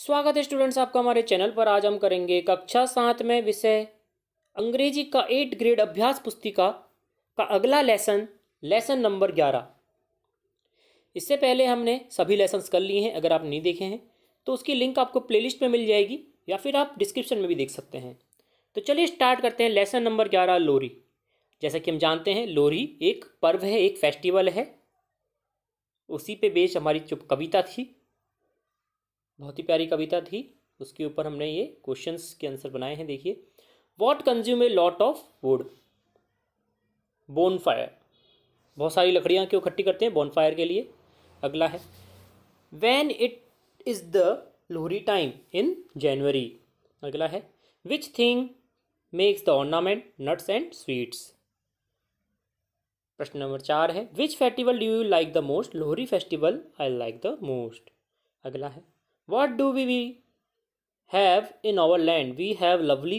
स्वागत है स्टूडेंट्स आपका हमारे चैनल पर आज हम करेंगे कक्षा सात में विषय अंग्रेजी का एट ग्रेड अभ्यास पुस्तिका का अगला लेसन लेसन नंबर ग्यारह इससे पहले हमने सभी लेसन्स कर लिए हैं अगर आप नहीं देखे हैं तो उसकी लिंक आपको प्लेलिस्ट में मिल जाएगी या फिर आप डिस्क्रिप्शन में भी देख सकते हैं तो चलिए स्टार्ट करते हैं लेसन नंबर ग्यारह लोरी जैसा कि हम जानते हैं लोरी एक पर्व है एक फेस्टिवल है उसी पे बेच हमारी चुप कविता थी बहुत ही प्यारी कविता थी उसके ऊपर हमने ये क्वेश्चंस के आंसर बनाए हैं देखिए what consume a lot of wood bonfire बहुत सारी लकड़ियाँ क्यों इकट्ठी करते हैं बोन फायर के लिए अगला है when it is the Lohri time in January अगला है which thing makes the ornament nuts and sweets प्रश्न नंबर चार है which festival do you like the most Lohri festival I like the most अगला है what do we we have in our land we have lovely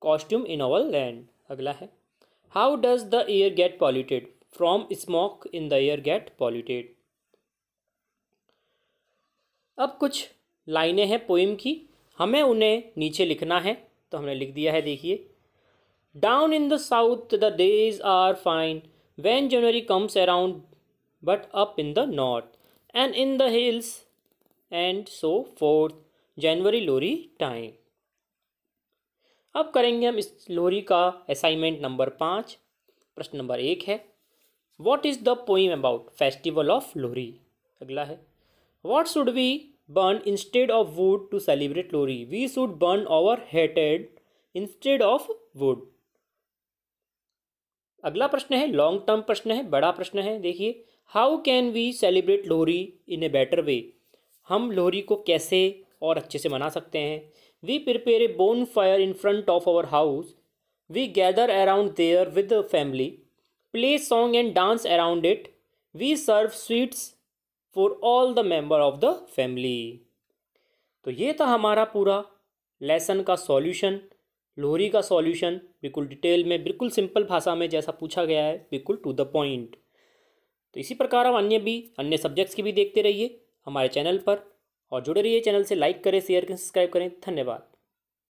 costume in our land अगला है how does the air get polluted from smoke in the air gate polluted अब कुछ लाइनें हैं poem की हमें उन्हें नीचे लिखना है तो हमने लिख दिया है देखिए down in the south the days are fine when January comes around but up in the north and in the hills and so forth January Lohri time अब करेंगे हम इस लोरी का असाइनमेंट नंबर पाँच प्रश्न नंबर एक है what is the poem about festival of Lohri अगला है what should we burn instead of wood to celebrate Lohri we should burn our हेटेड इंस्टेड ऑफ वुड अगला प्रश्न है लॉन्ग टर्म प्रश्न है बड़ा प्रश्न है देखिए how can we celebrate Lohri in a better way हम लोहरी को कैसे और अच्छे से मना सकते हैं we prepare a bonfire in front of our house we gather around there with family play song and dance around it we serve sweets for all the member of the family तो ये था हमारा पूरा lesson का solution Lohri का solution बिल्कुल detail में बिल्कुल सिंपल भाषा में जैसा पूछा गया है बिल्कुल टू द पॉइंट तो इसी प्रकार आप अन्य भी अन्य सब्जेक्ट्स की भी देखते रहिए हमारे चैनल पर और जुड़े रहिए चैनल से लाइक करें शेयर करें सब्सक्राइब करें धन्यवाद